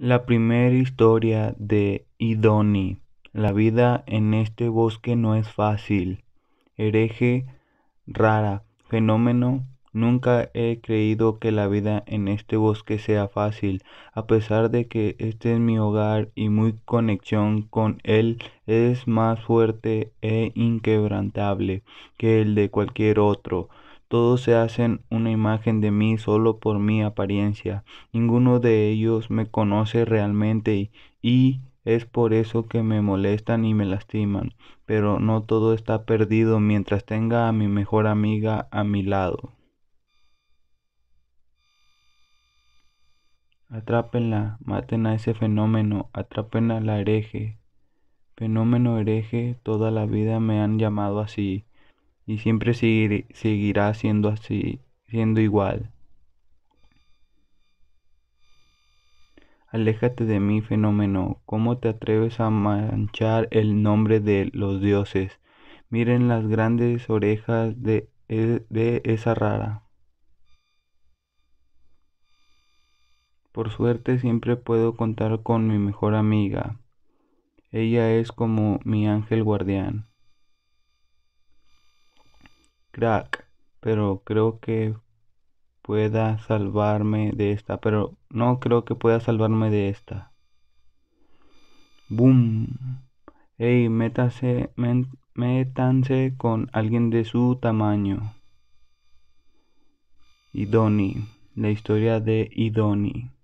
La primera historia de Idoni. La vida en este bosque no es fácil. Hereje rara. Fenómeno. Nunca he creído que la vida en este bosque sea fácil, a pesar de que este es mi hogar y mi conexión con él es más fuerte e inquebrantable que el de cualquier otro. Todos se hacen una imagen de mí solo por mi apariencia. Ninguno de ellos me conoce realmente y, es por eso que me molestan y me lastiman. Pero no todo está perdido mientras tenga a mi mejor amiga a mi lado. Atrápenla, maten a ese fenómeno, atrapen a la hereje. Fenómeno hereje, toda la vida me han llamado así y siempre seguirá siendo así, siendo igual. Aléjate de mí, fenómeno. ¿Cómo te atreves a manchar el nombre de los dioses? Miren las grandes orejas de e, esa rara. Por suerte siempre puedo contar con mi mejor amiga. Ella es como mi ángel guardián crack, pero creo que pueda salvarme de esta, pero no creo que pueda salvarme de esta. Boom. Hey, métase, métanse con alguien de su tamaño. Idoni, la historia de Idoni.